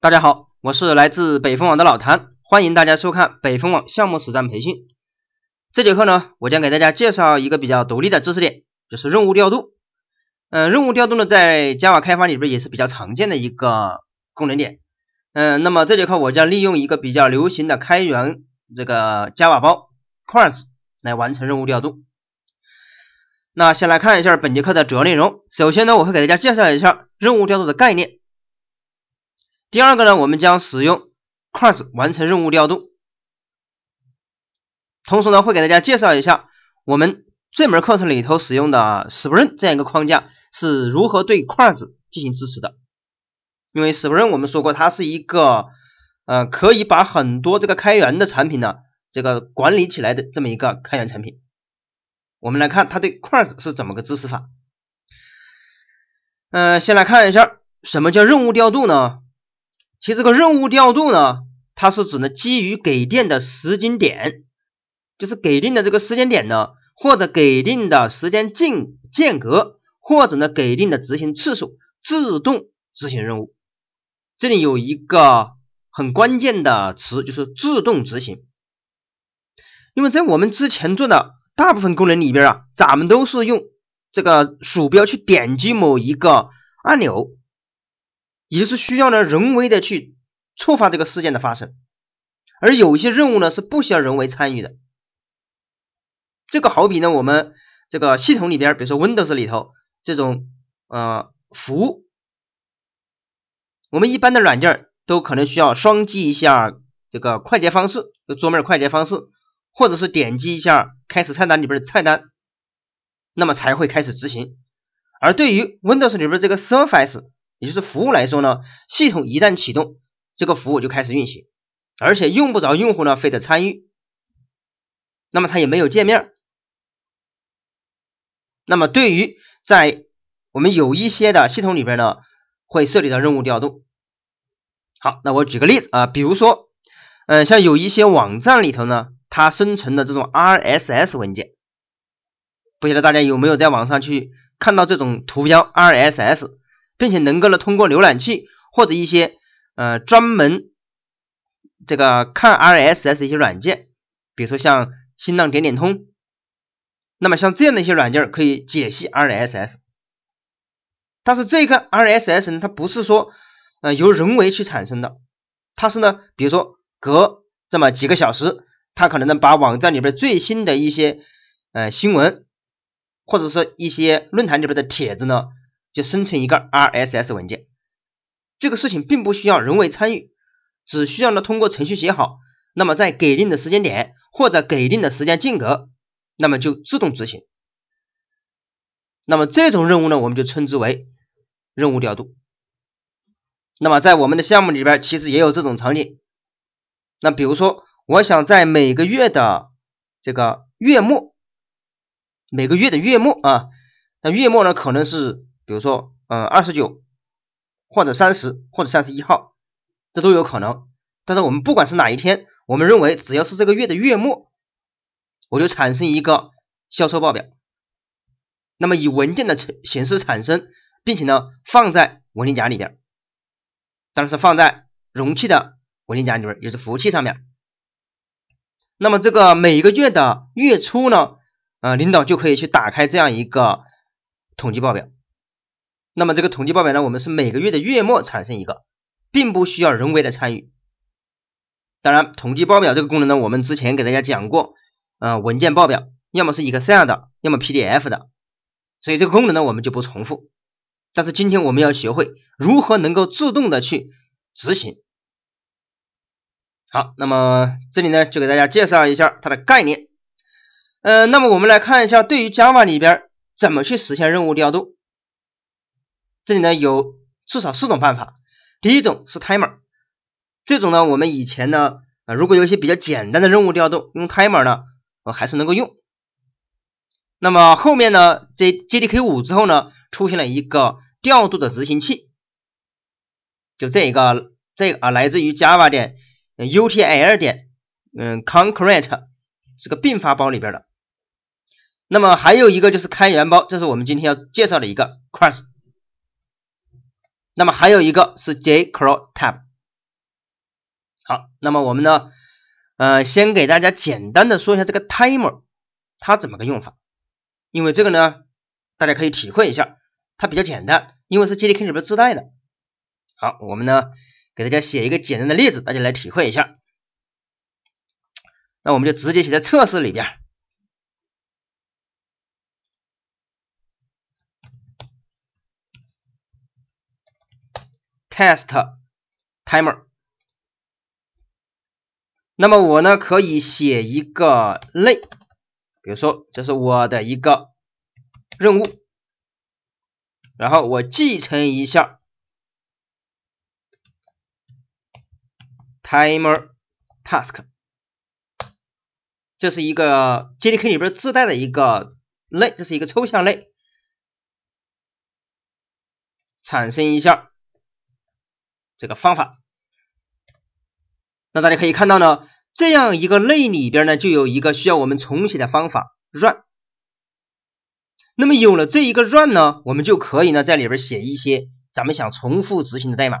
大家好，我是来自北峰网的老谭，欢迎大家收看北峰网项目实战培训。这节课呢，我将给大家介绍一个比较独立的知识点，就是任务调度。嗯，任务调度呢，在 Java 开发里边也是比较常见的一个功能点。嗯，那么这节课我将利用一个比较流行的开源这个 Java 包 Quartz 来完成任务调度。那先来看一下本节课的主要内容。首先呢，我会给大家介绍一下任务调度的概念。第二个呢，我们将使用 q u a r t s 完成任务调度，同时呢，会给大家介绍一下我们这门课程里头使用的 Spring 这样一个框架是如何对 q u a r t s 进行支持的。因为 Spring 我们说过，它是一个呃可以把很多这个开源的产品呢这个管理起来的这么一个开源产品。我们来看它对 q u a r t s 是怎么个支持法。嗯，先来看一下什么叫任务调度呢？其实这个任务调度呢，它是指呢基于给定的时间点，就是给定的这个时间点呢，或者给定的时间间间隔，或者呢给定的执行次数自动执行任务。这里有一个很关键的词就是自动执行，因为在我们之前做的大部分功能里边啊，咱们都是用这个鼠标去点击某一个按钮。也是需要呢人为的去触发这个事件的发生，而有一些任务呢是不需要人为参与的。这个好比呢我们这个系统里边，比如说 Windows 里头这种呃服务，我们一般的软件都可能需要双击一下这个快捷方式，就桌面快捷方式，或者是点击一下开始菜单里边的菜单，那么才会开始执行。而对于 Windows 里边这个 Surface。也就是服务来说呢，系统一旦启动，这个服务就开始运行，而且用不着用户呢非得参与，那么它也没有界面。那么对于在我们有一些的系统里边呢，会涉及到任务调度。好，那我举个例子啊，比如说，嗯，像有一些网站里头呢，它生成的这种 RSS 文件，不晓得大家有没有在网上去看到这种图标 RSS。并且能够呢，通过浏览器或者一些呃专门这个看 RSS 一些软件，比如说像新浪点点通，那么像这样的一些软件可以解析 RSS。但是这个 RSS 呢，它不是说呃由人为去产生的，它是呢，比如说隔这么几个小时，它可能呢把网站里边最新的一些呃新闻，或者说一些论坛里边的帖子呢。就生成一个 RSS 文件，这个事情并不需要人为参与，只需要呢通过程序写好，那么在给定的时间点或者给定的时间间隔，那么就自动执行。那么这种任务呢，我们就称之为任务调度。那么在我们的项目里边，其实也有这种场景。那比如说，我想在每个月的这个月末，每个月的月末啊，那月末呢，可能是。比如说，嗯，二十九或者三十或者三十一号，这都有可能。但是我们不管是哪一天，我们认为只要是这个月的月末，我就产生一个销售报表。那么以文件的形式产生，并且呢放在文件夹里边，但是放在容器的文件夹里边，也是服务器上面。那么这个每个月的月初呢，呃，领导就可以去打开这样一个统计报表。那么这个统计报表呢，我们是每个月的月末产生一个，并不需要人为的参与。当然，统计报表这个功能呢，我们之前给大家讲过，呃，文件报表要么是 Excel 的，要么 PDF 的，所以这个功能呢我们就不重复。但是今天我们要学会如何能够自动的去执行。好，那么这里呢就给大家介绍一下它的概念。呃，那么我们来看一下对于 Java 里边怎么去实现任务调度。这里呢有至少四种办法。第一种是 Timer，这种呢我们以前呢啊如果有一些比较简单的任务调度，用 Timer 呢我还是能够用。那么后面呢这 JDK 五之后呢，出现了一个调度的执行器，就这一个这个、啊来自于 Java 点 U T L 点嗯 Concrete 这个并发包里边的。那么还有一个就是开源包，这是我们今天要介绍的一个 c r a s h 那么还有一个是 j c r e r y tab，好，那么我们呢，呃，先给大家简单的说一下这个 timer 它怎么个用法，因为这个呢，大家可以体会一下，它比较简单，因为是 j d k 里边自带的。好，我们呢给大家写一个简单的例子，大家来体会一下。那我们就直接写在测试里边。Test Timer，那么我呢可以写一个类，比如说这是我的一个任务，然后我继承一下 Timer Task，这是一个 JDK 里边自带的一个类，这是一个抽象类，产生一下。这个方法，那大家可以看到呢，这样一个类里边呢，就有一个需要我们重写的方法 run。那么有了这一个 run 呢，我们就可以呢在里边写一些咱们想重复执行的代码。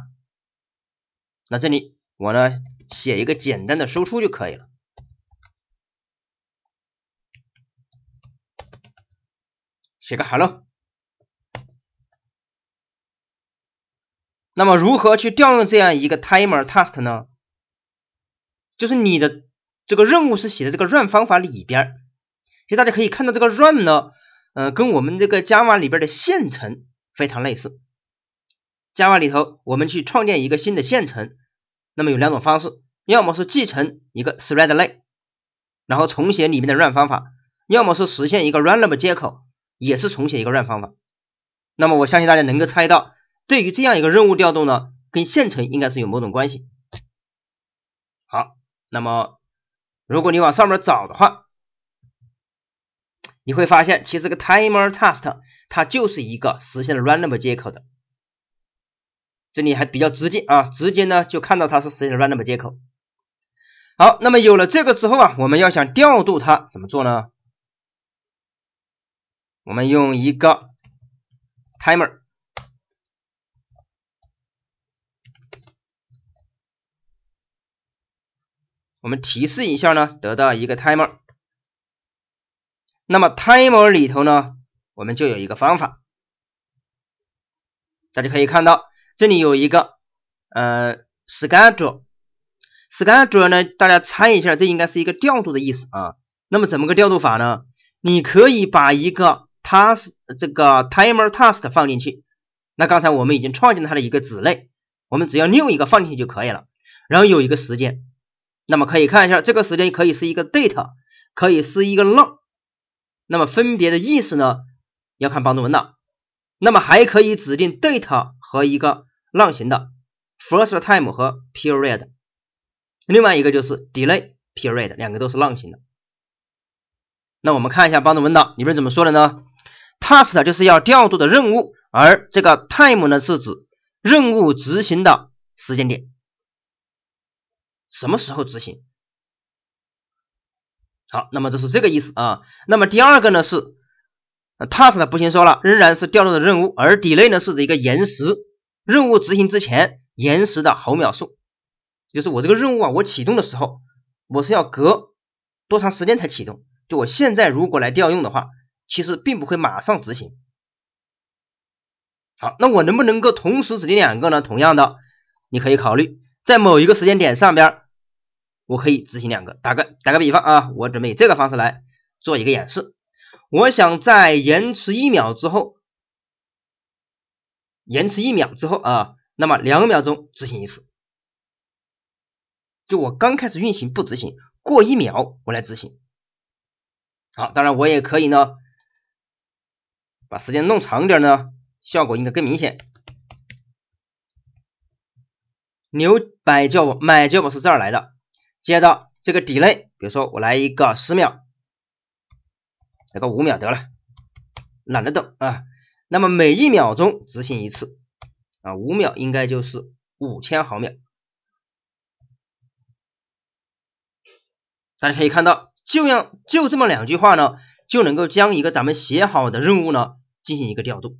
那这里我呢写一个简单的输出就可以了，写个 hello。那么如何去调用这样一个 timer task 呢？就是你的这个任务是写的这个 run 方法里边。其实大家可以看到这个 run 呢，呃，跟我们这个 Java 里边的线程非常类似。Java 里头我们去创建一个新的线程，那么有两种方式，要么是继承一个 Thread 类，然后重写里面的 run 方法；要么是实现一个 Runnable 接口，也是重写一个 run 方法。那么我相信大家能够猜到。对于这样一个任务调动呢，跟线程应该是有某种关系。好，那么如果你往上面找的话，你会发现其实个 TimerTask 它就是一个实现了 r a n d o m 接口的。这里还比较直接啊，直接呢就看到它是实现了 r a n d o m 接口。好，那么有了这个之后啊，我们要想调度它怎么做呢？我们用一个 Timer。我们提示一下呢，得到一个 timer，那么 timer 里头呢，我们就有一个方法，大家可以看到这里有一个呃 s c h e d u l e s c h e d schedule 呢，大家猜一下，这应该是一个调度的意思啊。那么怎么个调度法呢？你可以把一个 task 这个 timer task 放进去，那刚才我们已经创建它的一个子类，我们只要另一个放进去就可以了，然后有一个时间。那么可以看一下，这个时间可以是一个 date，可以是一个 long，那么分别的意思呢要看帮助文档。那么还可以指定 date 和一个 long 型的 first time 和 period。另外一个就是 delay period，两个都是 long 型的。那我们看一下帮助文档，里面怎么说的呢？Task 就是要调度的任务，而这个 time 呢是指任务执行的时间点。什么时候执行？好，那么这是这个意思啊。那么第二个呢是 task 呢不先说了，仍然是调动的任务，而 delay 呢是指一个延时任务执行之前延时的毫秒数，就是我这个任务啊，我启动的时候我是要隔多长时间才启动？就我现在如果来调用的话，其实并不会马上执行。好，那我能不能够同时指定两个呢？同样的，你可以考虑。在某一个时间点上边，我可以执行两个。打个打个比方啊，我准备以这个方式来做一个演示。我想在延迟一秒之后，延迟一秒之后啊，那么两秒钟执行一次。就我刚开始运行不执行，过一秒我来执行。好，当然我也可以呢，把时间弄长点呢，效果应该更明显。牛买叫我买 j 是这儿来的。接着这个 delay，比如说我来一个十秒，来个五秒得了，懒得等啊。那么每一秒钟执行一次啊，五秒应该就是五千毫秒。大家可以看到，就样就这么两句话呢，就能够将一个咱们写好的任务呢进行一个调度。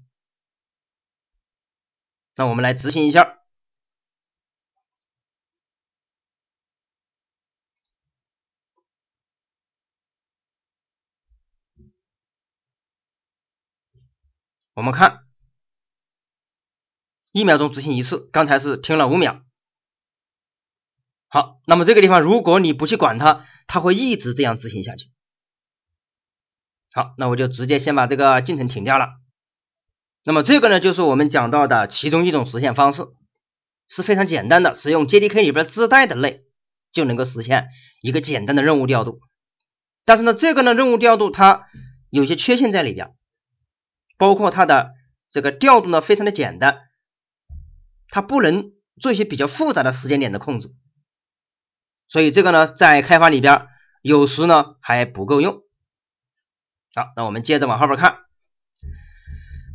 那我们来执行一下。我们看，一秒钟执行一次，刚才是停了五秒。好，那么这个地方如果你不去管它，它会一直这样执行下去。好，那我就直接先把这个进程停掉了。那么这个呢，就是我们讲到的其中一种实现方式，是非常简单的，使用 JDK 里边自带的类就能够实现一个简单的任务调度。但是呢，这个呢任务调度它有些缺陷在里边。包括它的这个调度呢，非常的简单，它不能做一些比较复杂的时间点的控制，所以这个呢，在开发里边有时呢还不够用。好，那我们接着往后边看，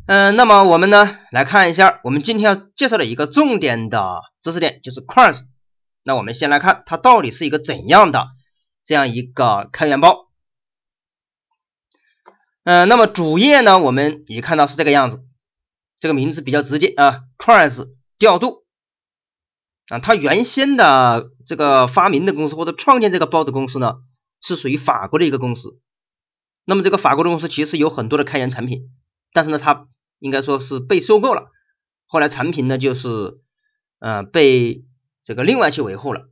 嗯，那么我们呢来看一下，我们今天要介绍的一个重点的知识点就是 Quartz，那我们先来看它到底是一个怎样的这样一个开源包。嗯，那么主页呢？我们也看到是这个样子，这个名字比较直接啊，Crus 调度啊。它原先的这个发明的公司或者创建这个包的公司呢，是属于法国的一个公司。那么这个法国的公司其实有很多的开源产品，但是呢，它应该说是被收购了，后来产品呢就是呃被这个另外去维护了。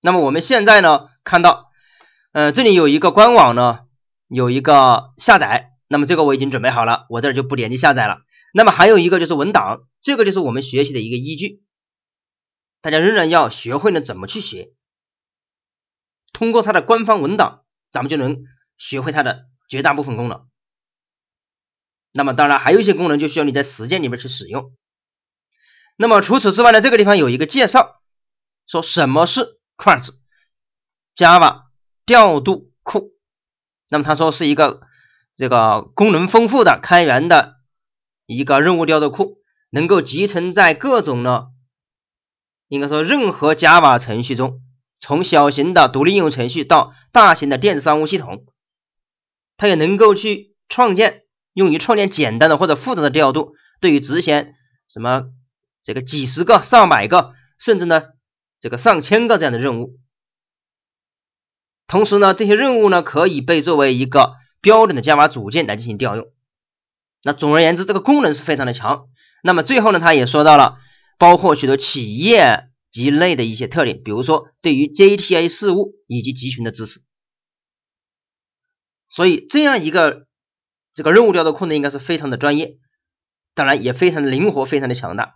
那么我们现在呢看到，呃，这里有一个官网呢。有一个下载，那么这个我已经准备好了，我这儿就不点击下载了。那么还有一个就是文档，这个就是我们学习的一个依据，大家仍然要学会呢怎么去学，通过它的官方文档，咱们就能学会它的绝大部分功能。那么当然还有一些功能就需要你在实践里面去使用。那么除此之外呢，这个地方有一个介绍，说什么是 c r a s t Java 调度库。那么他说是一个这个功能丰富的开源的一个任务调度库，能够集成在各种呢，应该说任何 Java 程序中，从小型的独立应用程序到大型的电子商务系统，它也能够去创建用于创建简单的或者复杂的调度，对于执行什么这个几十个、上百个，甚至呢这个上千个这样的任务。同时呢，这些任务呢可以被作为一个标准的 Java 组件来进行调用。那总而言之，这个功能是非常的强。那么最后呢，他也说到了，包括许多企业级类的一些特点，比如说对于 JTA 事务以及集群的支持。所以这样一个这个任务调度控制应该是非常的专业，当然也非常的灵活，非常的强大。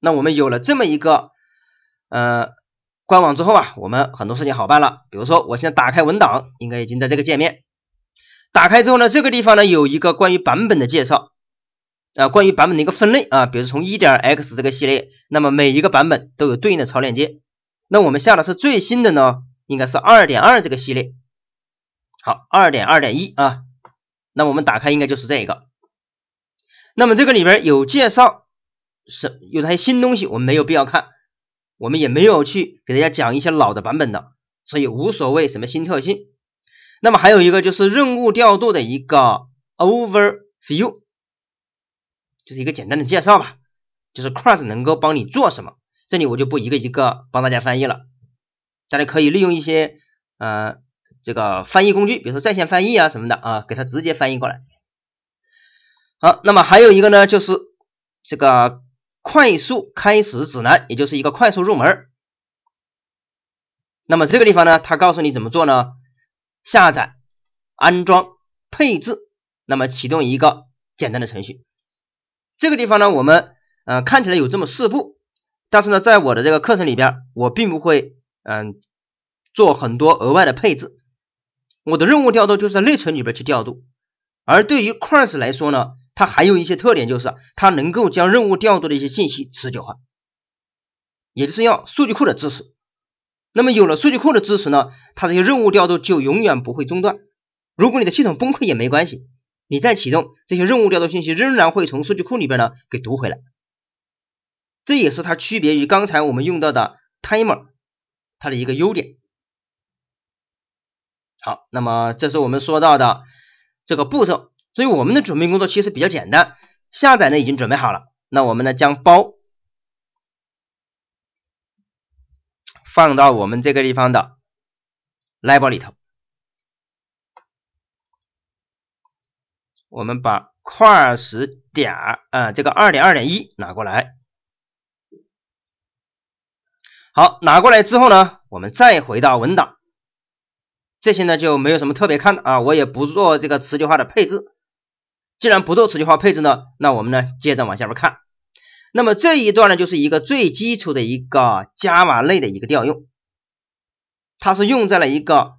那我们有了这么一个，呃。官网之后啊，我们很多事情好办了。比如说，我现在打开文档，应该已经在这个界面。打开之后呢，这个地方呢有一个关于版本的介绍啊，关于版本的一个分类啊，比如从一点 X 这个系列，那么每一个版本都有对应的超链接。那我们下的是最新的呢，应该是二点二这个系列。好，二点二点一啊，那我们打开应该就是这一个。那么这个里边有介绍是有它些新东西，我们没有必要看。我们也没有去给大家讲一些老的版本的，所以无所谓什么新特性。那么还有一个就是任务调度的一个 overview，就是一个简单的介绍吧，就是 Cross 能够帮你做什么。这里我就不一个一个帮大家翻译了，大家可以利用一些呃这个翻译工具，比如说在线翻译啊什么的啊，给它直接翻译过来。好，那么还有一个呢，就是这个。快速开始指南，也就是一个快速入门。那么这个地方呢，它告诉你怎么做呢？下载、安装、配置，那么启动一个简单的程序。这个地方呢，我们呃看起来有这么四步，但是呢，在我的这个课程里边，我并不会嗯做很多额外的配置。我的任务调度就是在内存里边去调度，而对于 q u r t z 来说呢？它还有一些特点，就是它能够将任务调度的一些信息持久化，也就是要数据库的支持。那么有了数据库的支持呢，它这些任务调度就永远不会中断。如果你的系统崩溃也没关系，你再启动这些任务调度信息，仍然会从数据库里边呢给读回来。这也是它区别于刚才我们用到的 timer 它的一个优点。好，那么这是我们说到的这个步骤。所以我们的准备工作其实比较简单，下载呢已经准备好了。那我们呢将包放到我们这个地方的 l a b 包里头。我们把块石点啊，这个二点二点一拿过来。好，拿过来之后呢，我们再回到文档。这些呢就没有什么特别看的啊，我也不做这个持久化的配置。既然不做持久化配置呢，那我们呢接着往下边看。那么这一段呢，就是一个最基础的一个 Java 类的一个调用，它是用在了一个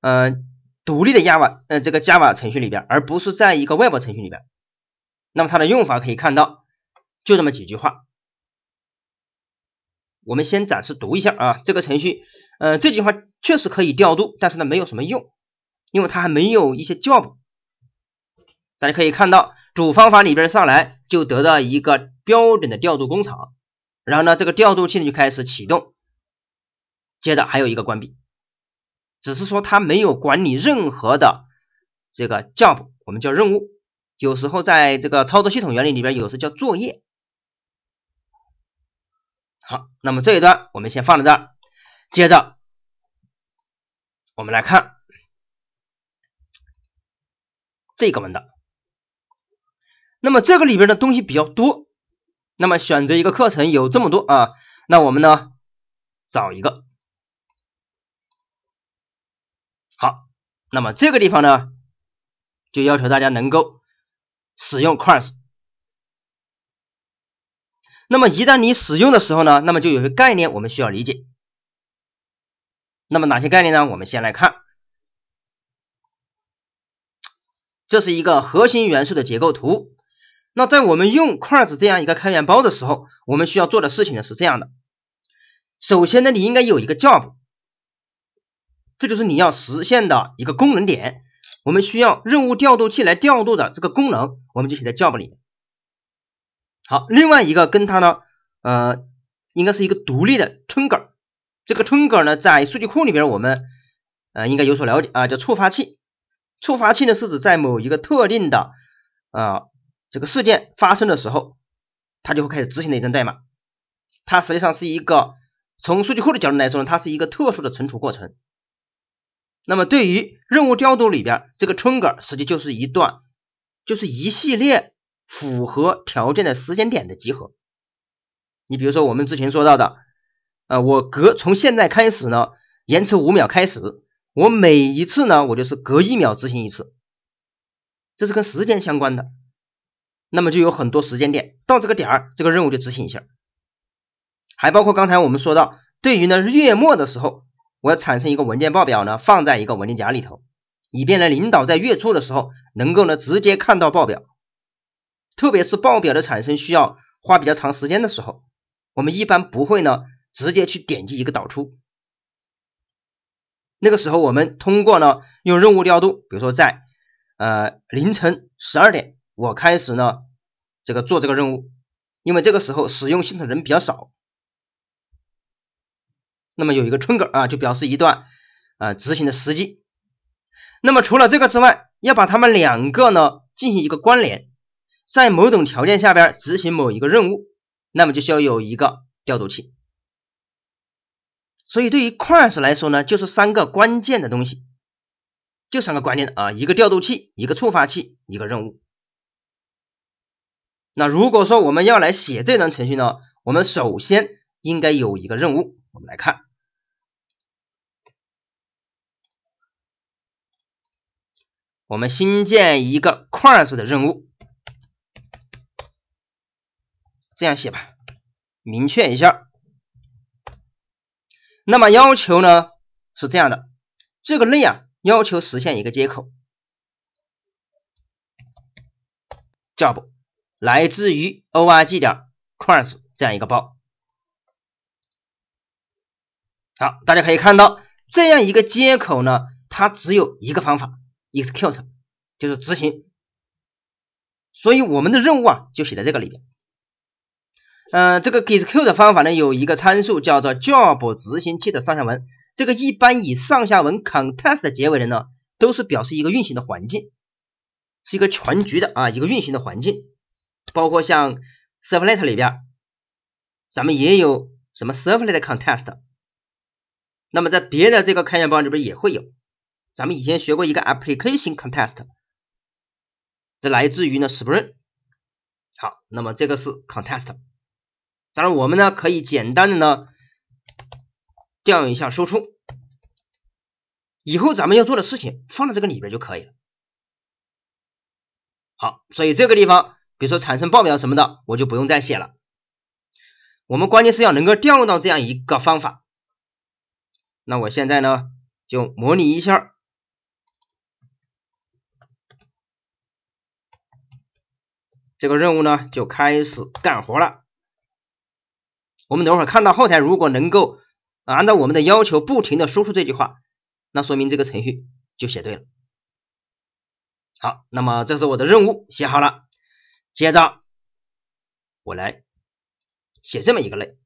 嗯独立的 Java 呃这个 Java 程序里边，而不是在一个 Web 程序里边。那么它的用法可以看到，就这么几句话。我们先暂时读一下啊，这个程序，嗯，这句话确实可以调度，但是呢没有什么用，因为它还没有一些 job。大家可以看到，主方法里边上来就得到一个标准的调度工厂，然后呢，这个调度器呢就开始启动，接着还有一个关闭，只是说它没有管理任何的这个 j o b 我们叫任务，有时候在这个操作系统原理里边，有时候叫作业。好，那么这一段我们先放在这儿，接着我们来看这个文档。那么这个里边的东西比较多，那么选择一个课程有这么多啊，那我们呢找一个好，那么这个地方呢就要求大家能够使用 Crash，那么一旦你使用的时候呢，那么就有些概念我们需要理解，那么哪些概念呢？我们先来看，这是一个核心元素的结构图。那在我们用筷子这样一个开源包的时候，我们需要做的事情呢是这样的。首先呢，你应该有一个 job，这就是你要实现的一个功能点。我们需要任务调度器来调度的这个功能，我们就写在 job 里。好，另外一个跟它呢，呃，应该是一个独立的 trigger。这个 trigger 呢，在数据库里边我们呃应该有所了解啊，叫触发器。触发器呢是指在某一个特定的啊。这个事件发生的时候，它就会开始执行那一段代码。它实际上是一个从数据库的角度来说呢，它是一个特殊的存储过程。那么对于任务调度里边，这个 trigger，实际就是一段，就是一系列符合条件的时间点的集合。你比如说我们之前说到的，呃，我隔从现在开始呢，延迟五秒开始，我每一次呢，我就是隔一秒执行一次，这是跟时间相关的。那么就有很多时间点，到这个点儿，这个任务就执行一下，还包括刚才我们说到，对于呢月末的时候，我要产生一个文件报表呢，放在一个文件夹里头，以便呢领导在月初的时候能够呢直接看到报表，特别是报表的产生需要花比较长时间的时候，我们一般不会呢直接去点击一个导出，那个时候我们通过呢用任务调度，比如说在呃凌晨十二点。我开始呢，这个做这个任务，因为这个时候使用系统的人比较少，那么有一个春梗啊，就表示一段啊执行的时机。那么除了这个之外，要把它们两个呢进行一个关联，在某种条件下边执行某一个任务，那么就需要有一个调度器。所以对于 c r e s 来说呢，就是三个关键的东西，就三个关键的啊，一个调度器，一个触发器，一个任务。那如果说我们要来写这段程序呢，我们首先应该有一个任务。我们来看，我们新建一个块式的任务，这样写吧，明确一下。那么要求呢是这样的，这个类啊要求实现一个接口，job。来自于 org 点 q u e r s 这样一个包。好，大家可以看到这样一个接口呢，它只有一个方法 execute，就是执行。所以我们的任务啊就写在这个里边。嗯，这个 execute 方法呢有一个参数叫做 job 执行器的上下文，这个一般以上下文 context 结尾的呢都是表示一个运行的环境，是一个全局的啊一个运行的环境。包括像 Servlet 里边，咱们也有什么 Servlet c o n t e s t 那么在别的这个开源包里边也会有，咱们以前学过一个 Application c o n t e s t 这来自于呢 Spring。好，那么这个是 c o n t e s t 当然我们呢可以简单的呢调用一下输出，以后咱们要做的事情放在这个里边就可以了。好，所以这个地方。比如说产生报表什么的，我就不用再写了。我们关键是要能够调用到这样一个方法。那我现在呢，就模拟一下这个任务呢，就开始干活了。我们等会儿看到后台如果能够按照我们的要求不停的输出这句话，那说明这个程序就写对了。好，那么这是我的任务写好了。接着，我来写这么一个类，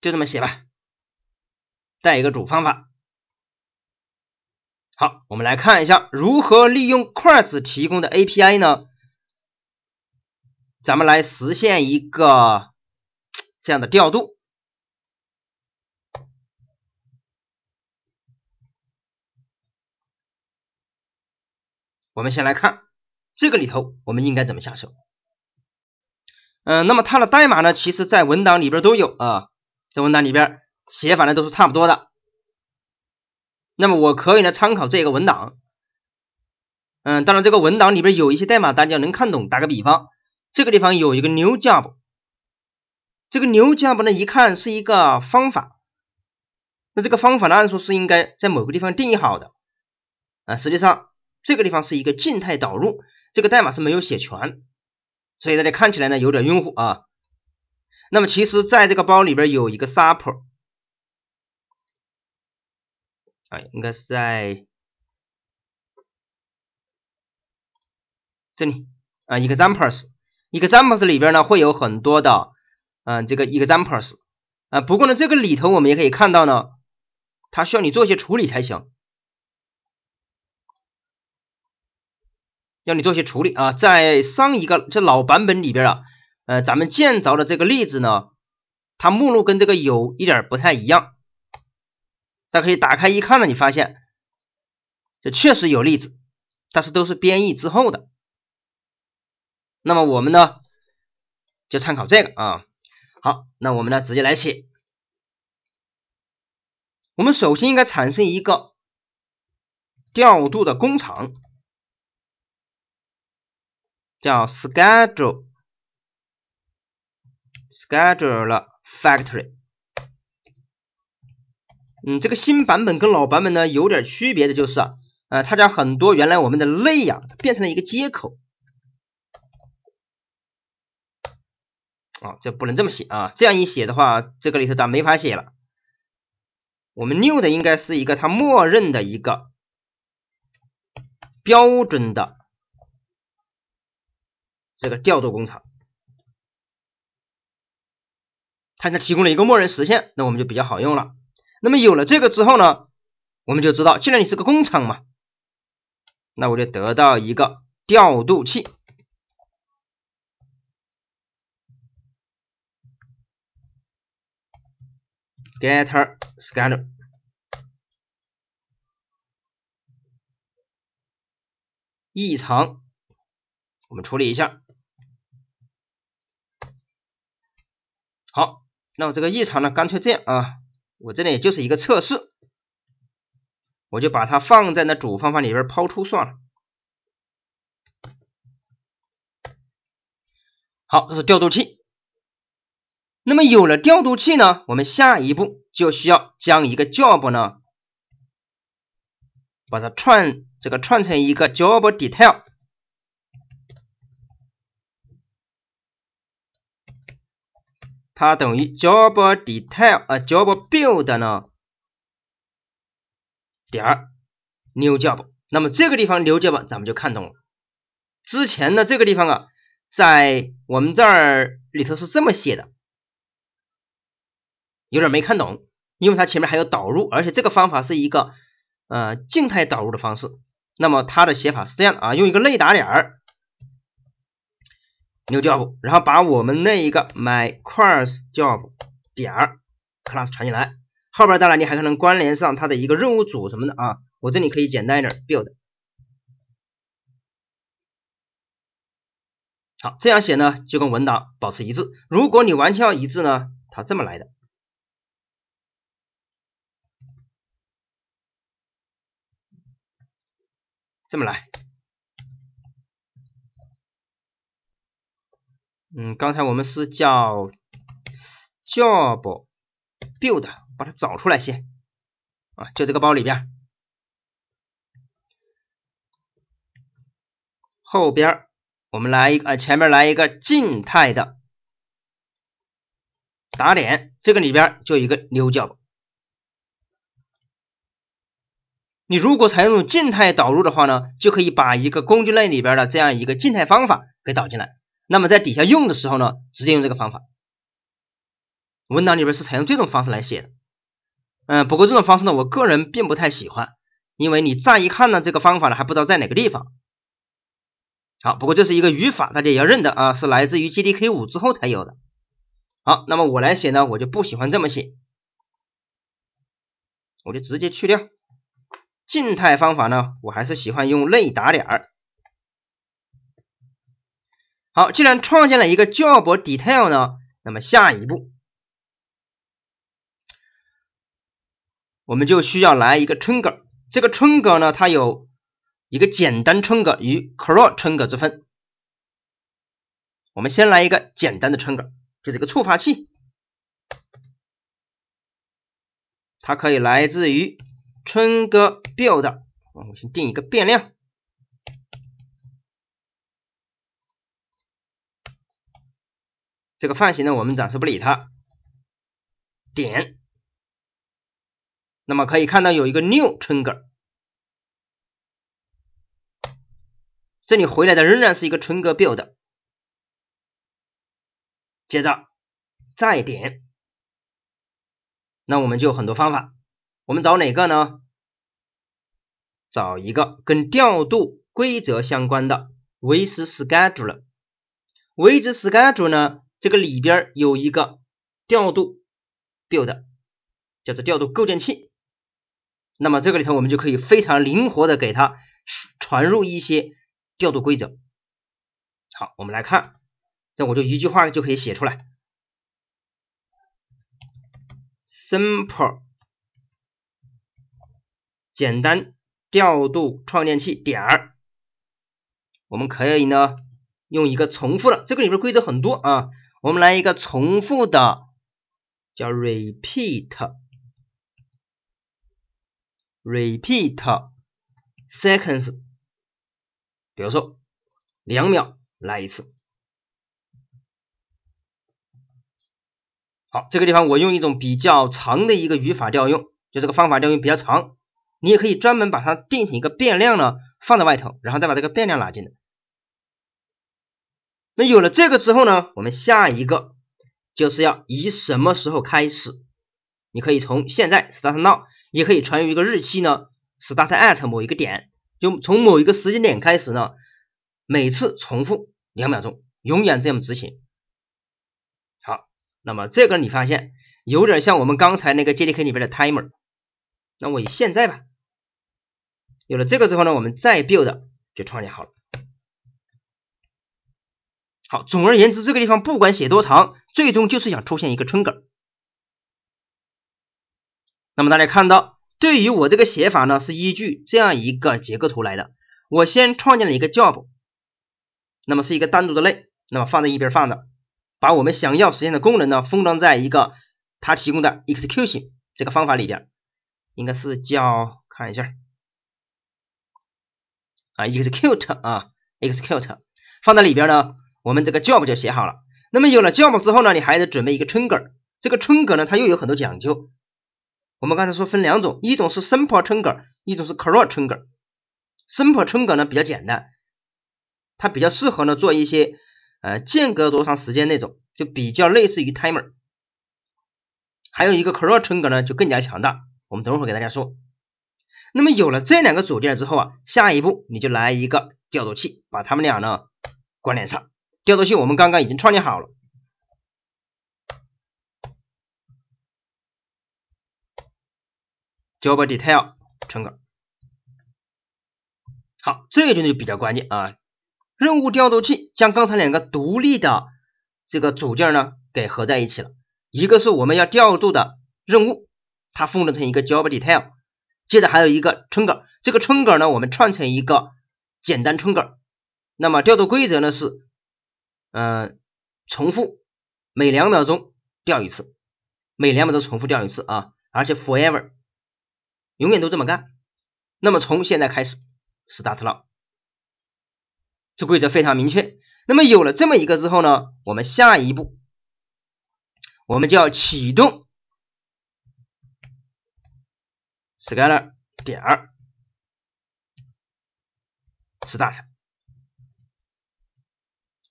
就这么写吧。带一个主方法。好，我们来看一下如何利用 Quartz 提供的 API 呢？咱们来实现一个这样的调度。我们先来看这个里头，我们应该怎么下手？嗯，那么它的代码呢？其实，在文档里边都有啊，在文档里边写法呢都是差不多的。那么，我可以呢参考这个文档。嗯，当然，这个文档里边有一些代码，大家能看懂。打个比方。这个地方有一个 new job，这个 new job 呢一看是一个方法，那这个方法呢按说是应该在某个地方定义好的，啊实际上这个地方是一个静态导入，这个代码是没有写全，所以大家看起来呢有点晕乎啊，那么其实在这个包里边有一个 super，啊，应该是在这里啊 examples。examples 里边呢会有很多的，嗯，这个 examples 啊，不过呢这个里头我们也可以看到呢，它需要你做一些处理才行，要你做一些处理啊，在上一个这老版本里边啊，呃咱们见着的这个例子呢，它目录跟这个有一点不太一样，大家可以打开一看呢，你发现这确实有例子，但是都是编译之后的。那么我们呢，就参考这个啊。好，那我们呢直接来写。我们首先应该产生一个调度的工厂，叫 schedule schedule factory。嗯，这个新版本跟老版本呢有点区别的就是啊，呃，它将很多原来我们的类啊变成了一个接口。哦，这不能这么写啊！这样一写的话，这个里头咱没法写了。我们 new 的应该是一个它默认的一个标准的这个调度工厂，它它提供了一个默认实现，那我们就比较好用了。那么有了这个之后呢，我们就知道，既然你是个工厂嘛，那我就得到一个调度器。scatter，scatter，异常我们处理一下。好，那么这个异常呢，干脆这样啊，我这里就是一个测试，我就把它放在那主方法里边抛出算了。好，这是调度器。那么有了调度器呢，我们下一步就需要将一个 job 呢，把它串这个串成一个 job detail，它等于 job detail 啊 job build 呢点儿 new job。那么这个地方 new job 咱们就看懂了。之前的这个地方啊，在我们这儿里头是这么写的。有点没看懂，因为它前面还有导入，而且这个方法是一个呃静态导入的方式。那么它的写法是这样的啊，用一个内打点儿 new job，然后把我们那一个 my class job 点 class 传进来，后边当然你还可能关联上它的一个任务组什么的啊。我这里可以简单一点 build。好，这样写呢就跟文档保持一致。如果你完全要一致呢，它这么来的。这么来，嗯，刚才我们是叫 j o build，b 把它找出来先啊，就这个包里边。后边我们来一个啊，前面来一个静态的打脸，这个里边就一个 new job。你如果采用静态导入的话呢，就可以把一个工具类里边的这样一个静态方法给导进来。那么在底下用的时候呢，直接用这个方法。文档里边是采用这种方式来写的，嗯，不过这种方式呢，我个人并不太喜欢，因为你乍一看呢，这个方法呢还不知道在哪个地方。好，不过这是一个语法，大家也要认得啊，是来自于 JDK 五之后才有的。好，那么我来写呢，我就不喜欢这么写，我就直接去掉。静态方法呢，我还是喜欢用类打点儿。好，既然创建了一个 job detail 呢，那么下一步我们就需要来一个 trigger。这个 trigger 呢，它有一个简单 trigger 与 cron trigger 之分。我们先来一个简单的 trigger，就是一个触发器，它可以来自于。春哥 build，我先定一个变量。这个范型呢，我们暂时不理它。点，那么可以看到有一个 new t r i g g e r 这里回来的仍然是一个春哥 build。接着再点，那我们就有很多方法。我们找哪个呢？找一个跟调度规则相关的维 i s c h e d u l e 了，v i s c h e d u l e 呢，这个里边有一个调度 build，叫做调度构建器。那么这个里头我们就可以非常灵活的给它传入一些调度规则。好，我们来看，这我就一句话就可以写出来，simple。简单调度创建器点儿，我们可以呢用一个重复的，这个里边规则很多啊，我们来一个重复的叫 repeat，repeat seconds，比如说两秒来一次，好，这个地方我用一种比较长的一个语法调用，就这个方法调用比较长。你也可以专门把它定成一个变量呢，放在外头，然后再把这个变量拉进来。那有了这个之后呢，我们下一个就是要以什么时候开始？你可以从现在 start now，也可以传入一个日期呢，start at 某一个点，就从某一个时间点开始呢，每次重复两秒钟，永远这样执行。好，那么这个你发现有点像我们刚才那个 J D K 里边的 timer。那我以现在吧。有了这个之后呢，我们再 build 就创建好了。好，总而言之，这个地方不管写多长，最终就是想出现一个春梗。那么大家看到，对于我这个写法呢，是依据这样一个结构图来的。我先创建了一个 job，那么是一个单独的类，那么放在一边放着，把我们想要实现的功能呢，封装在一个它提供的 execution 这个方法里边，应该是叫看一下。啊，execute 啊，execute 放在里边呢，我们这个 job 就写好了。那么有了 job 之后呢，你还得准备一个 trigger。这个 trigger 呢，它又有很多讲究。我们刚才说分两种，一种是 simple trigger，一种是 c r o trigger。simple trigger 呢比较简单，它比较适合呢做一些呃间隔多长时间那种，就比较类似于 timer。还有一个 c r o trigger 呢就更加强大，我们等会儿给大家说。那么有了这两个组件之后啊，下一步你就来一个调度器，把它们俩呢关联上。调度器我们刚刚已经创建好了，job detail 成个。好，这一就就比较关键啊。任务调度器将刚才两个独立的这个组件呢给合在一起了，一个是我们要调度的任务，它封装成一个 job detail。接着还有一个春哥，这个春哥呢，我们串成一个简单春哥。那么调度规则呢是，嗯，重复每两秒钟调一次，每两秒钟重复调一次啊，而且 forever，永远都这么干。那么从现在开始 start o w 这规则非常明确。那么有了这么一个之后呢，我们下一步我们就要启动。s k a l a r 点二，a r t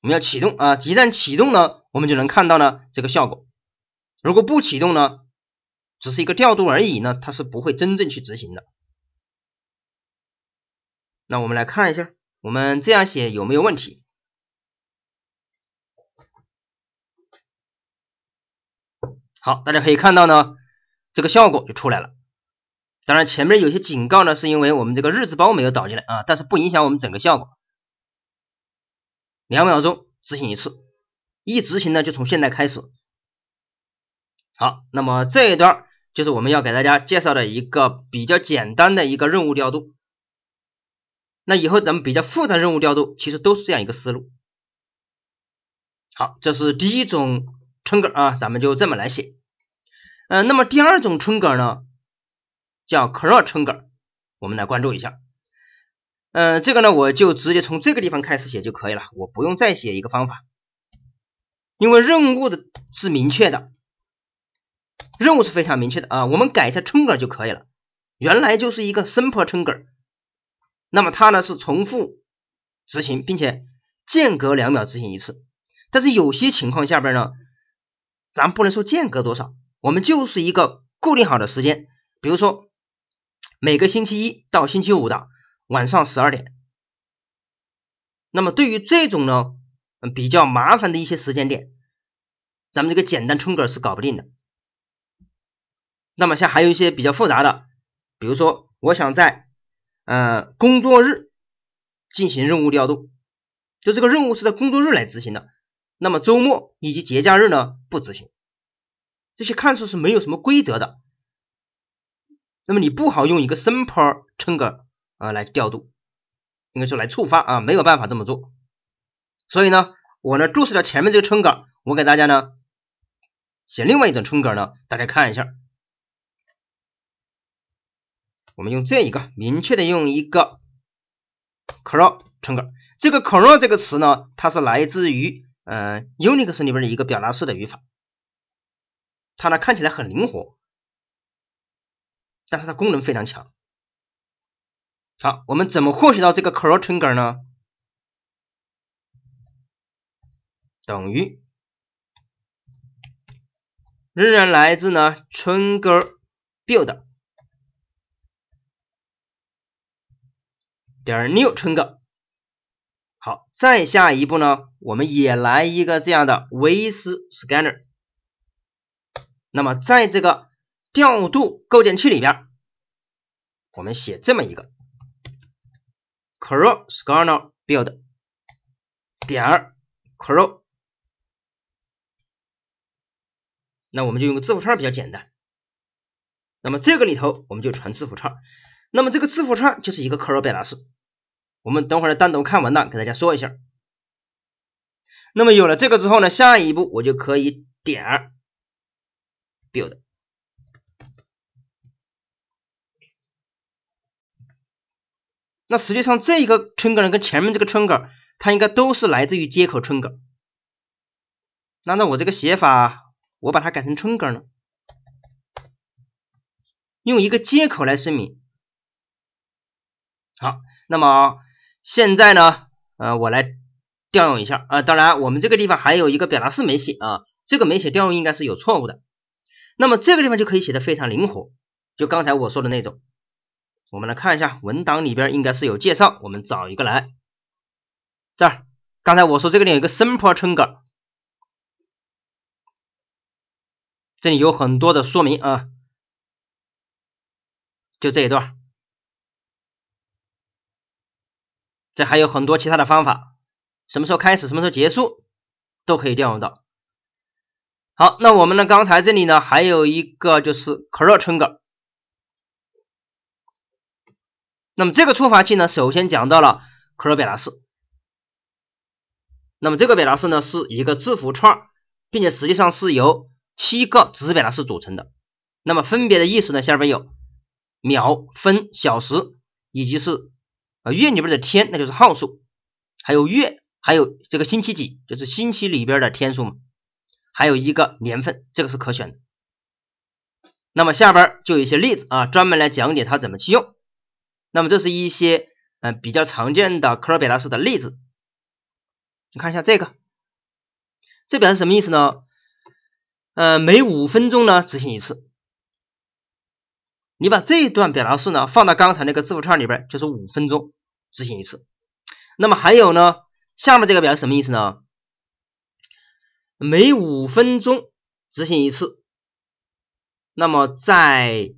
我们要启动啊，一旦启动呢，我们就能看到呢这个效果。如果不启动呢，只是一个调度而已呢，它是不会真正去执行的。那我们来看一下，我们这样写有没有问题？好，大家可以看到呢，这个效果就出来了。当然，前面有些警告呢，是因为我们这个日志包没有导进来啊，但是不影响我们整个效果。两秒钟执行一次，一执行呢就从现在开始。好，那么这一段就是我们要给大家介绍的一个比较简单的一个任务调度。那以后咱们比较复杂任务调度，其实都是这样一个思路。好，这是第一种春梗啊，咱们就这么来写。呃，那么第二种春梗呢？叫 c r o u t i n e 我们来关注一下。嗯，这个呢，我就直接从这个地方开始写就可以了，我不用再写一个方法，因为任务的是明确的，任务是非常明确的啊。我们改一下 t r i g g e r 就可以了，原来就是一个 s i m p l e t r i g g e r 那么它呢是重复执行，并且间隔两秒执行一次。但是有些情况下边呢，咱不能说间隔多少，我们就是一个固定好的时间，比如说。每个星期一到星期五的晚上十二点，那么对于这种呢比较麻烦的一些时间点，咱们这个简单春格是搞不定的。那么像还有一些比较复杂的，比如说我想在呃工作日进行任务调度，就这个任务是在工作日来执行的，那么周末以及节假日呢不执行，这些看似是没有什么规则的。那么你不好用一个 s i m p l e trigger 啊来调度，应该说来触发啊，没有办法这么做。所以呢，我呢注释着前面这个 trigger，我给大家呢写另外一种 trigger 呢，大家看一下。我们用这一个明确的用一个 curl trigger，这个 curl 这个词呢，它是来自于嗯 Unix 里边的一个表达式的语法，它呢看起来很灵活。但是它功能非常强。好，我们怎么获取到这个 c o r o t t i n e r 呢？等于仍然来自呢 c r t i n e build 点 new r t i n 好，再下一步呢，我们也来一个这样的 v s scanner。那么在这个调度构建器里边，我们写这么一个 c r r w scanner build 点 c r o w 那我们就用个字符串比较简单。那么这个里头我们就传字符串，那么这个字符串就是一个 c r o w 表达式。我们等会儿单独看文档给大家说一下。那么有了这个之后呢，下一步我就可以点 build。那实际上这一个春哥呢，跟前面这个春哥，它应该都是来自于接口春哥。那那我这个写法，我把它改成春哥呢？用一个接口来声明。好，那么现在呢，呃，我来调用一下啊。当然，我们这个地方还有一个表达式没写啊，这个没写调用应该是有错误的。那么这个地方就可以写的非常灵活，就刚才我说的那种。我们来看一下文档里边应该是有介绍，我们找一个来。这儿，刚才我说这个里有一个 simple trigger，这里有很多的说明啊，就这一段。这还有很多其他的方法，什么时候开始，什么时候结束，都可以调用到。好，那我们呢，刚才这里呢还有一个就是 c r o s t trigger。那么这个触发器呢，首先讲到了可乐表达式。那么这个表达式呢，是一个字符串，并且实际上是由七个子表达式组成的。那么分别的意思呢，下边有秒、分、小时，以及是月里边的天，那就是号数，还有月，还有这个星期几，就是星期里边的天数嘛，还有一个年份，这个是可选的。那么下边就有一些例子啊，专门来讲解它怎么去用。那么这是一些嗯比较常见的 cron 表达式的例子，你看一下这个，这表示什么意思呢？呃，每五分钟呢执行一次。你把这一段表达式呢放到刚才那个字符串里边，就是五分钟执行一次。那么还有呢，下面这个表示什么意思呢？每五分钟执行一次。那么在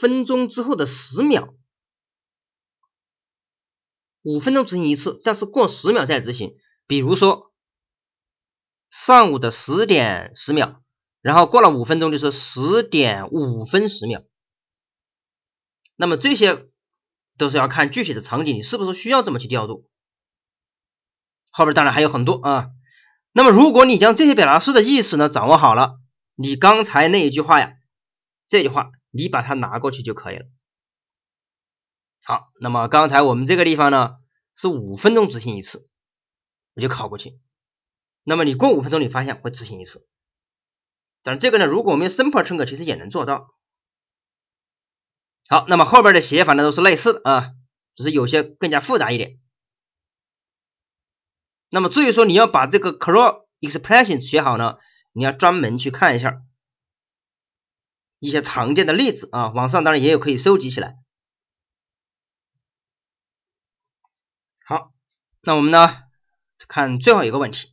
分钟之后的十秒，五分钟执行一次，但是过十秒再执行。比如说上午的十点十秒，然后过了五分钟就是十点五分十秒。那么这些都是要看具体的场景，你是不是需要这么去调度？后边当然还有很多啊。那么如果你将这些表达式的意思呢掌握好了，你刚才那一句话呀，这句话。你把它拿过去就可以了。好，那么刚才我们这个地方呢是五分钟执行一次，我就考过去。那么你过五分钟，你发现会执行一次。但这个呢，如果我们用 simple chunk 其实也能做到。好，那么后边的写法呢都是类似的啊，只是有些更加复杂一点。那么至于说你要把这个 cron expression 写好呢，你要专门去看一下。一些常见的例子啊，网上当然也有可以收集起来。好，那我们呢看最后一个问题，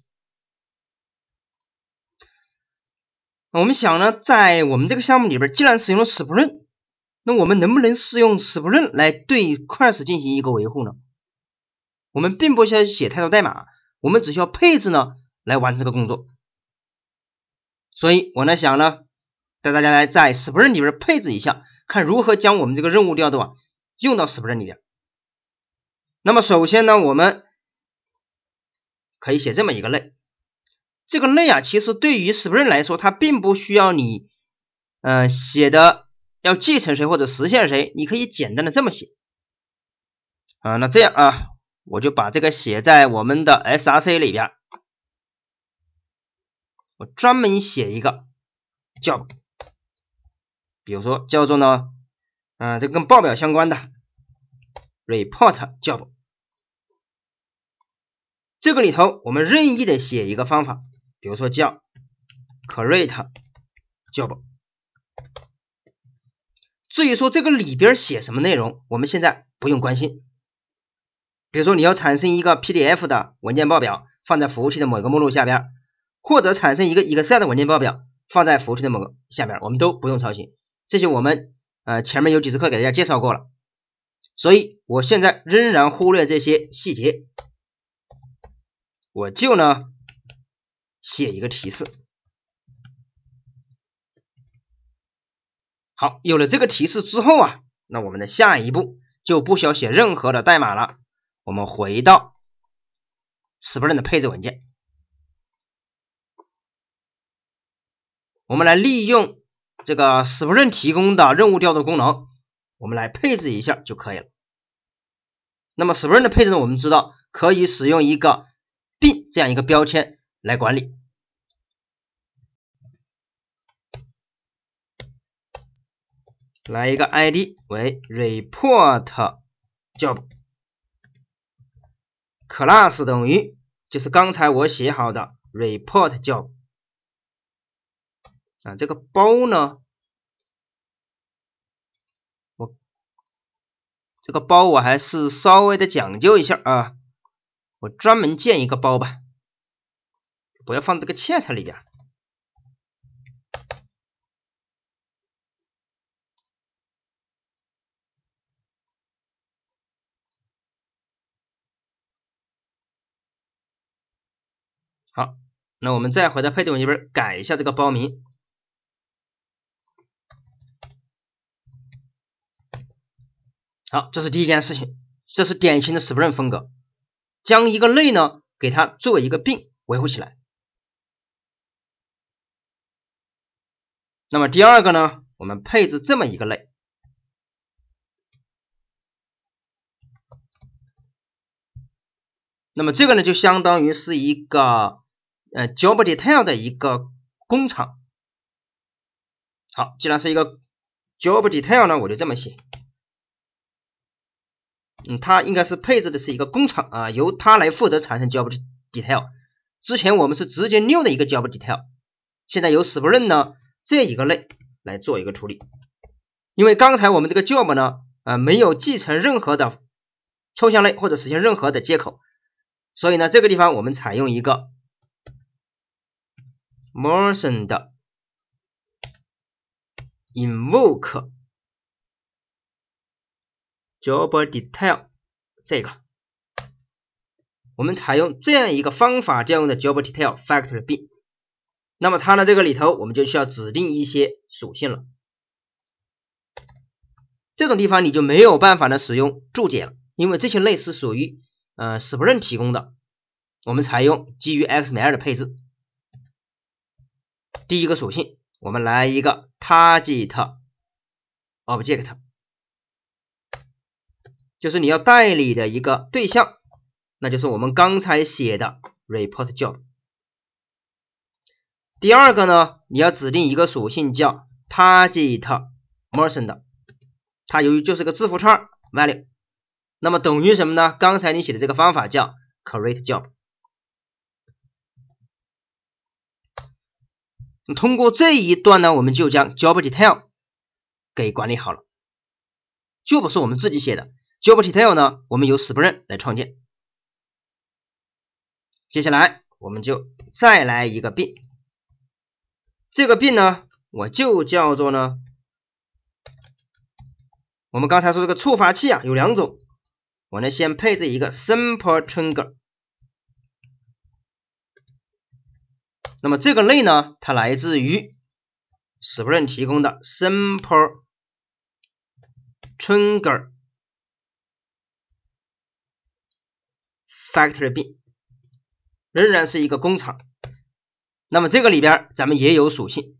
我们想呢，在我们这个项目里边，既然使用了 Spring，那我们能不能使用 Spring 来对 Quest 进行一个维护呢？我们并不需要写太多代码，我们只需要配置呢来完成这个工作。所以，我呢想呢。带大家来在 Spring 里边配置一下，看如何将我们这个任务调度啊用到 Spring 里边。那么首先呢，我们可以写这么一个类，这个类啊，其实对于 Spring 来说，它并不需要你，嗯，写的要继承谁或者实现谁，你可以简单的这么写啊。那这样啊，我就把这个写在我们的 SRC 里边，我专门写一个叫。比如说叫做呢，嗯，这跟报表相关的 report job，这个里头我们任意的写一个方法，比如说叫 create job，至于说这个里边写什么内容，我们现在不用关心。比如说你要产生一个 PDF 的文件报表，放在服务器的某个目录下边，或者产生一个 Excel 的文件报表，放在服务器的某个下边，我们都不用操心。这些我们呃前面有几次课给大家介绍过了，所以我现在仍然忽略这些细节，我就呢写一个提示。好，有了这个提示之后啊，那我们的下一步就不需要写任何的代码了。我们回到 Spring 的配置文件，我们来利用。这个 s p r i n g 提供的任务调度功能，我们来配置一下就可以了。那么 s p r i n g 的配置呢？我们知道可以使用一个 bin 这样一个标签来管理。来一个 ID 为 report job class 等于就是刚才我写好的 report job。啊，这个包呢，我这个包我还是稍微的讲究一下啊，我专门建一个包吧，不要放这个 chat 里边。好，那我们再回到配置文件边改一下这个包名。好，这是第一件事情，这是典型的 Spring 风格，将一个类呢给它做一个并维护起来。那么第二个呢，我们配置这么一个类，那么这个呢就相当于是一个呃 Job Detail 的一个工厂。好，既然是一个 Job Detail 呢，我就这么写。嗯，它应该是配置的是一个工厂啊，由它来负责产生 job detail。之前我们是直接 new 的一个 job detail，现在由 s p r i n g 呢这一个类来做一个处理。因为刚才我们这个 job 呢，呃，没有继承任何的抽象类或者实现任何的接口，所以呢，这个地方我们采用一个 m r i s o n 的 invoke。JobDetail 这个，我们采用这样一个方法调用的 j o b d e t a i l f a c t o r y b 那么它呢，这个里头我们就需要指定一些属性了。这种地方你就没有办法呢使用注解了，因为这些类是属于呃 Spring 提供的，我们采用基于 XML 的配置。第一个属性，我们来一个 TargetObject。就是你要代理的一个对象，那就是我们刚才写的 Report Job。第二个呢，你要指定一个属性叫 Target m e r h a n t 它由于就是个字符串 Value，那么等于什么呢？刚才你写的这个方法叫 Create Job。通过这一段呢，我们就将 Job Detail 给管理好了，就不是我们自己写的。Job t i l e 呢？我们由 Spring 来创建。接下来我们就再来一个病。这个病呢，我就叫做呢，我们刚才说这个触发器啊有两种，我呢先配置一个 Simple Trigger。那么这个类呢，它来自于 Spring 提供的 Simple Trigger。Factory B 仍然是一个工厂，那么这个里边咱们也有属性，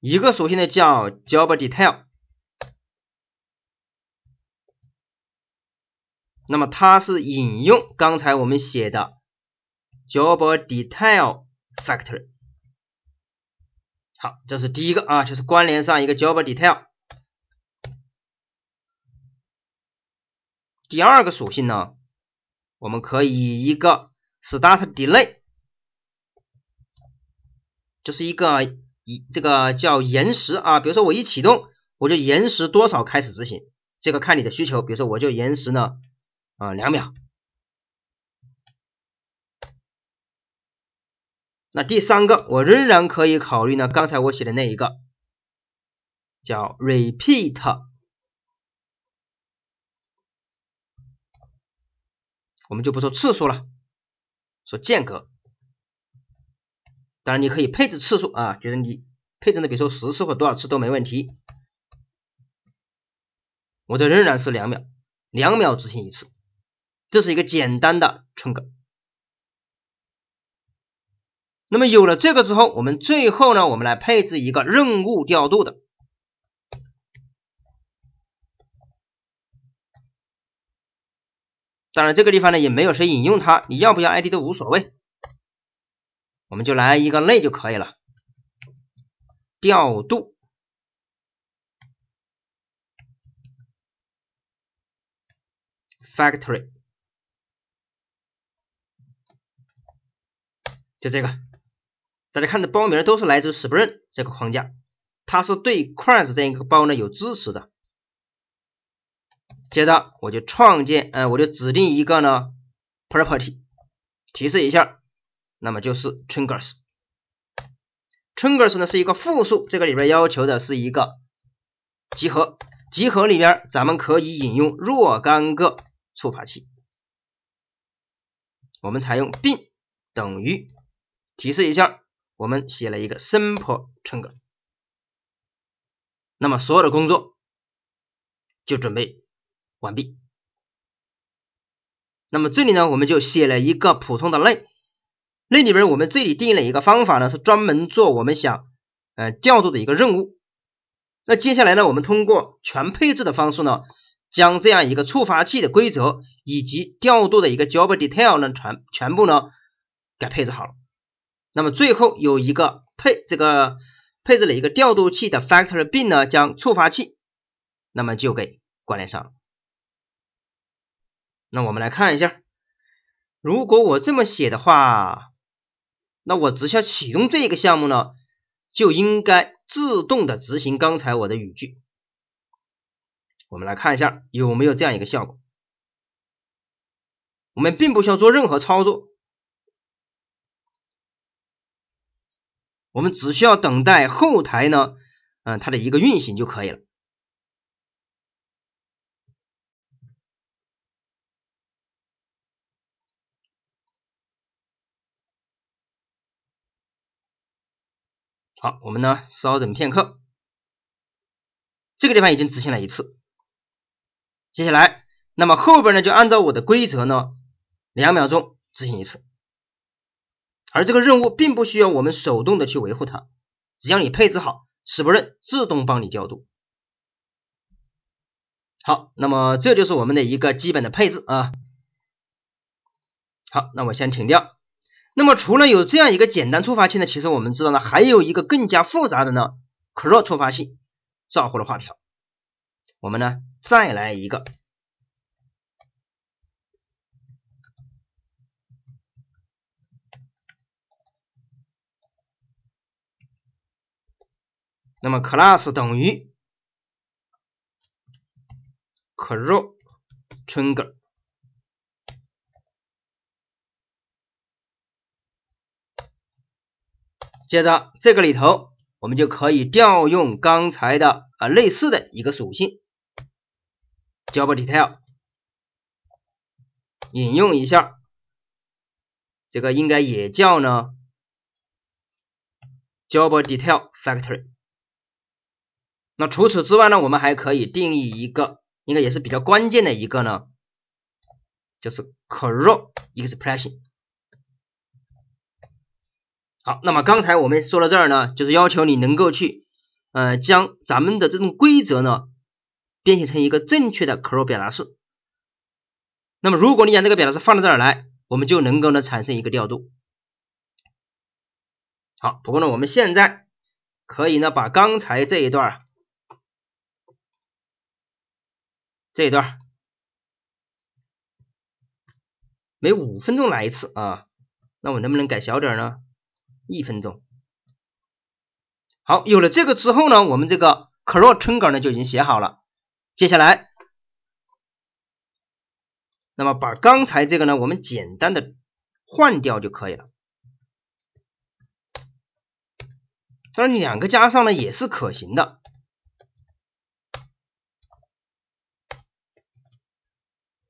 一个属性的叫 Job Detail，那么它是引用刚才我们写的 Job Detail Factory，好，这是第一个啊，就是关联上一个 Job Detail。第二个属性呢，我们可以一个 start delay，就是一个一这个叫延时啊，比如说我一启动，我就延时多少开始执行，这个看你的需求，比如说我就延时呢啊两秒。那第三个我仍然可以考虑呢，刚才我写的那一个叫 repeat。我们就不说次数了，说间隔。当然你可以配置次数啊，觉得你配置的比如说十次或多少次都没问题。我这仍然是两秒，两秒执行一次，这是一个简单的间格。那么有了这个之后，我们最后呢，我们来配置一个任务调度的。当然，这个地方呢也没有谁引用它，你要不要 ID 都无所谓，我们就来一个类就可以了。调度 factory 就这个，大家看的包名都是来自 Spring 这个框架，它是对 q u a r 这一个包呢有支持的。接着我就创建，呃，我就指定一个呢，property，提示一下，那么就是 triggers，triggers 呢是一个复数，这个里边要求的是一个集合，集合里边咱们可以引用若干个触发器，我们采用并等于，提示一下，我们写了一个 simple t r i g g e r 那么所有的工作就准备。完毕。那么这里呢，我们就写了一个普通的类，类里边我们这里定义了一个方法呢，是专门做我们想，嗯，调度的一个任务。那接下来呢，我们通过全配置的方式呢，将这样一个触发器的规则以及调度的一个 job detail 呢，全全部呢，给配置好了。那么最后有一个配这个配置了一个调度器的 factory，bin 呢，将触发器那么就给关联上了。那我们来看一下，如果我这么写的话，那我只要启动这个项目呢，就应该自动的执行刚才我的语句。我们来看一下有没有这样一个效果。我们并不需要做任何操作，我们只需要等待后台呢，嗯，它的一个运行就可以了。好，我们呢稍等片刻，这个地方已经执行了一次，接下来，那么后边呢就按照我的规则呢，两秒钟执行一次，而这个任务并不需要我们手动的去维护它，只要你配置好，使不认自动帮你调度。好，那么这就是我们的一个基本的配置啊。好，那我先停掉。那么除了有这样一个简单触发器呢，其实我们知道呢，还有一个更加复杂的呢，call 触发器，照葫芦画瓢，我们呢再来一个，那么 class 等于 call trigger。接着这个里头，我们就可以调用刚才的啊类似的一个属性 job detail，引用一下，这个应该也叫呢 job detail factory。那除此之外呢，我们还可以定义一个，应该也是比较关键的一个呢，就是 c r o u expression。好，那么刚才我们说到这儿呢，就是要求你能够去，呃，将咱们的这种规则呢编写成一个正确的 c l 表达式。那么如果你将这个表达式放到这儿来，我们就能够呢产生一个调度。好，不过呢我们现在可以呢把刚才这一段，这一段每五分钟来一次啊，那我能不能改小点呢？一分钟，好，有了这个之后呢，我们这个 c r o u t i g e 呢就已经写好了。接下来，那么把刚才这个呢，我们简单的换掉就可以了。当然，两个加上呢也是可行的。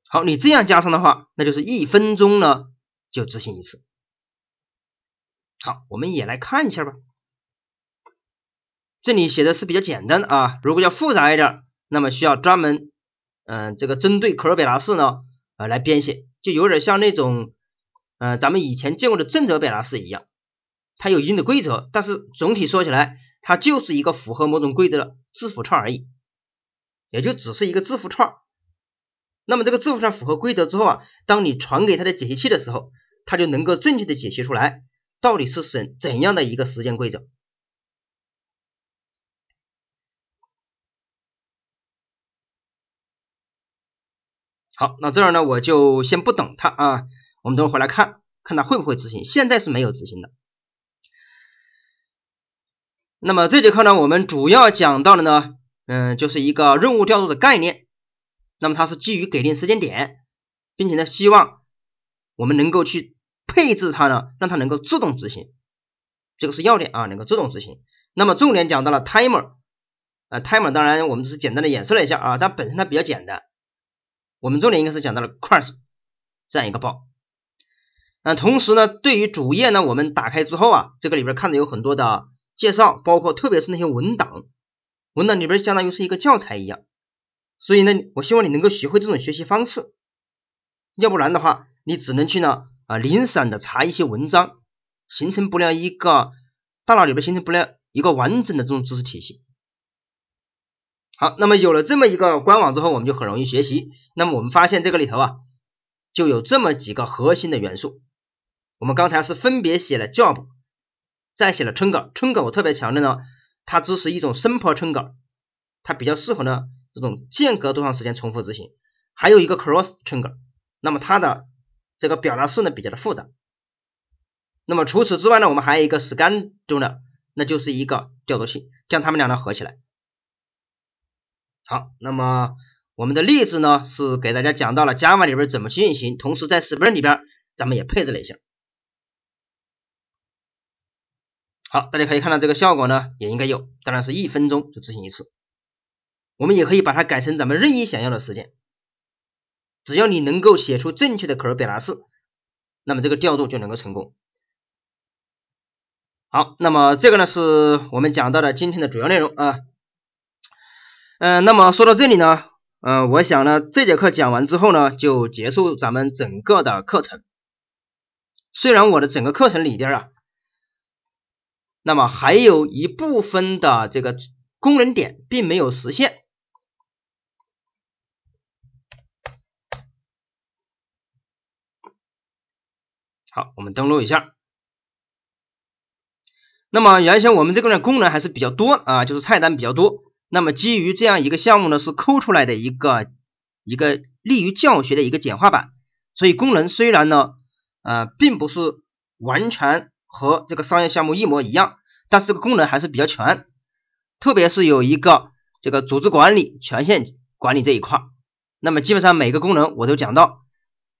好，你这样加上的话，那就是一分钟呢就执行一次。好，我们也来看一下吧。这里写的是比较简单的啊，如果要复杂一点，那么需要专门，嗯，这个针对可乐表达式呢，呃，来编写，就有点像那种，嗯，咱们以前见过的正则表达式一样，它有一定的规则，但是总体说起来，它就是一个符合某种规则的字符串而已，也就只是一个字符串。那么这个字符串符合规则之后啊，当你传给它的解析器的时候，它就能够正确的解析出来。到底是怎怎样的一个时间规则？好，那这儿呢，我就先不等他啊，我们等会儿回来看看他会不会执行。现在是没有执行的。那么这节课呢，我们主要讲到的呢，嗯，就是一个任务调度的概念。那么它是基于给定时间点，并且呢，希望我们能够去。配置它呢，让它能够自动执行，这个是要点啊，能够自动执行。那么重点讲到了 timer，啊 timer，当然我们只是简单的演示了一下啊，但本身它比较简单。我们重点应该是讲到了 crash 这样一个报。那同时呢，对于主页呢，我们打开之后啊，这个里边看着有很多的介绍，包括特别是那些文档，文档里边相当于是一个教材一样。所以呢，我希望你能够学会这种学习方式，要不然的话，你只能去呢。啊，零散的查一些文章，形成不了一个大脑里边形成不了一个完整的这种知识体系。好，那么有了这么一个官网之后，我们就很容易学习。那么我们发现这个里头啊，就有这么几个核心的元素。我们刚才是分别写了 job，再写了 t t e 春 n 春岗我特别强调呢，它支持一种 simple t r 分批 e 岗，它比较适合呢这种间隔多长时间重复执行。还有一个 cross t e 岗，那么它的。这个表达式呢比较的复杂，那么除此之外呢，我们还有一个 scan 中的，那就是一个调度器，将它们两个合起来。好，那么我们的例子呢是给大家讲到了 Java 里边怎么去运行，同时在 s p r i n g 里边咱们也配置了一下。好，大家可以看到这个效果呢也应该有，当然是一分钟就执行一次，我们也可以把它改成咱们任意想要的时间。只要你能够写出正确的可儿表达式，那么这个调度就能够成功。好，那么这个呢是我们讲到的今天的主要内容啊。嗯，那么说到这里呢，嗯，我想呢这节课讲完之后呢就结束咱们整个的课程。虽然我的整个课程里边啊，那么还有一部分的这个功能点并没有实现。好，我们登录一下。那么原先我们这个呢功能还是比较多啊，就是菜单比较多。那么基于这样一个项目呢，是抠出来的一个一个利于教学的一个简化版，所以功能虽然呢呃并不是完全和这个商业项目一模一样，但是这个功能还是比较全，特别是有一个这个组织管理、权限管理这一块那么基本上每个功能我都讲到。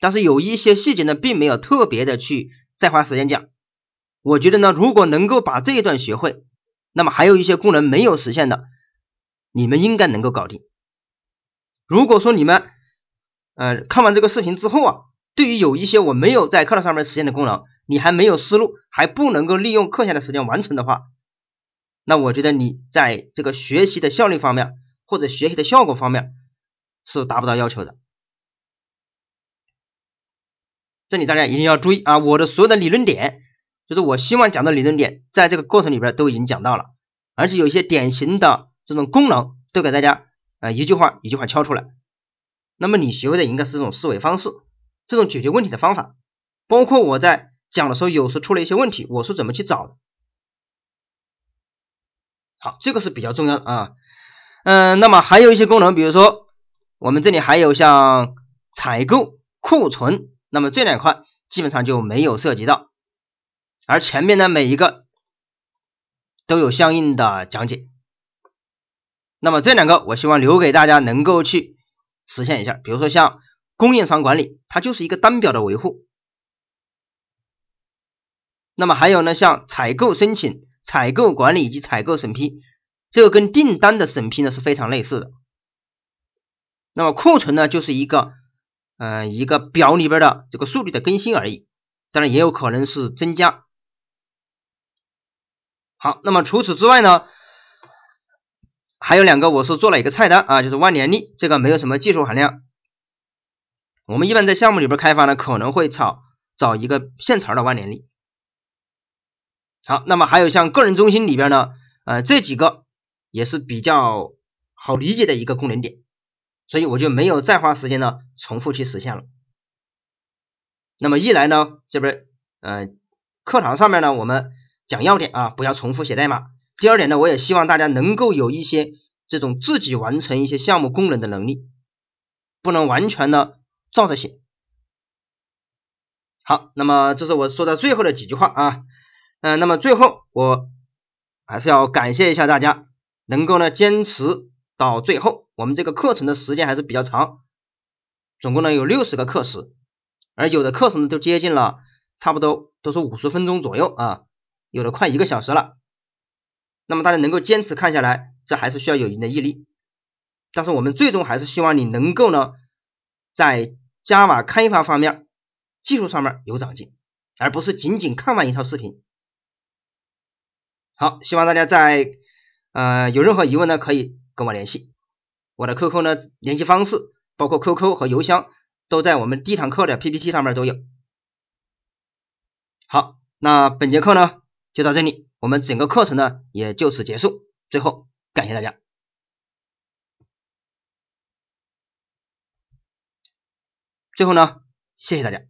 但是有一些细节呢，并没有特别的去再花时间讲。我觉得呢，如果能够把这一段学会，那么还有一些功能没有实现的，你们应该能够搞定。如果说你们，呃，看完这个视频之后啊，对于有一些我没有在课堂上面实现的功能，你还没有思路，还不能够利用课下的时间完成的话，那我觉得你在这个学习的效率方面或者学习的效果方面是达不到要求的。这里大家一定要注意啊！我的所有的理论点，就是我希望讲的理论点，在这个过程里边都已经讲到了，而且有一些典型的这种功能，都给大家啊一句话一句话敲出来。那么你学会的应该是这种思维方式，这种解决问题的方法，包括我在讲的时候，有时出了一些问题，我是怎么去找的。好，这个是比较重要的啊。嗯，那么还有一些功能，比如说我们这里还有像采购、库存。那么这两块基本上就没有涉及到，而前面呢每一个都有相应的讲解。那么这两个我希望留给大家能够去实现一下，比如说像供应商管理，它就是一个单表的维护。那么还有呢，像采购申请、采购管理以及采购审批，这个跟订单的审批呢是非常类似的。那么库存呢就是一个。嗯，一个表里边的这个数据的更新而已，当然也有可能是增加。好，那么除此之外呢，还有两个我是做了一个菜单啊，就是万年历，这个没有什么技术含量。我们一般在项目里边开发呢，可能会找找一个现成的万年历。好，那么还有像个人中心里边呢，呃，这几个也是比较好理解的一个功能点。所以我就没有再花时间呢，重复去实现了。那么一来呢，这边嗯，课堂上面呢，我们讲要点啊，不要重复写代码。第二点呢，我也希望大家能够有一些这种自己完成一些项目功能的能力，不能完全的照着写。好，那么这是我说的最后的几句话啊。嗯，那么最后我还是要感谢一下大家，能够呢坚持到最后。我们这个课程的时间还是比较长，总共呢有六十个课时，而有的课程呢都接近了，差不多都是五十分钟左右啊，有的快一个小时了。那么大家能够坚持看下来，这还是需要有一定的毅力。但是我们最终还是希望你能够呢，在 Java 开发方面技术上面有长进，而不是仅仅看完一套视频。好，希望大家在呃有任何疑问呢，可以跟我联系。我的 QQ 呢？联系方式包括 QQ 和邮箱，都在我们第一堂课的 PPT 上面都有。好，那本节课呢就到这里，我们整个课程呢也就此结束。最后感谢大家，最后呢谢谢大家。